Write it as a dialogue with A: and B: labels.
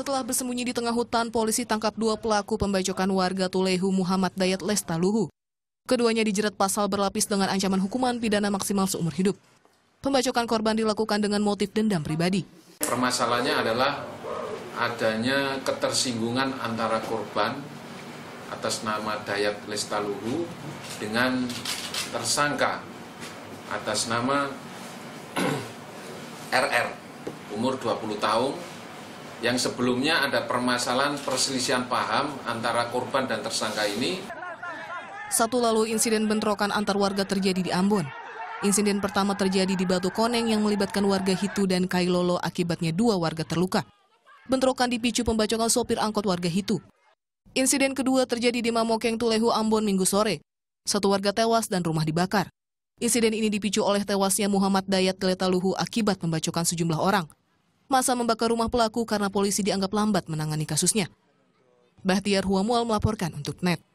A: Setelah bersembunyi di tengah hutan, polisi tangkap dua pelaku pembacokan warga Tulehu Muhammad Dayat Lestaluhu. Keduanya dijerat pasal berlapis dengan ancaman hukuman pidana maksimal seumur hidup. Pembacokan korban dilakukan dengan motif dendam pribadi.
B: Permasalahannya adalah adanya ketersinggungan antara korban atas nama Dayat Lestaluhu dengan tersangka atas nama RR, umur 20 tahun, yang sebelumnya ada permasalahan perselisihan paham antara korban dan tersangka ini.
A: Satu lalu insiden bentrokan antar warga terjadi di Ambon. Insiden pertama terjadi di Batu Koneng yang melibatkan warga Hitu dan Kailolo akibatnya dua warga terluka. Bentrokan dipicu pembacokan sopir angkot warga Hitu. Insiden kedua terjadi di Mamokeng Tulehu Ambon minggu sore. Satu warga tewas dan rumah dibakar. Insiden ini dipicu oleh tewasnya Muhammad Dayat Teletaluhu akibat pembacokan sejumlah orang. Masa membakar rumah pelaku karena polisi dianggap lambat menangani kasusnya. Bahtiar Huamual melaporkan untuk NET.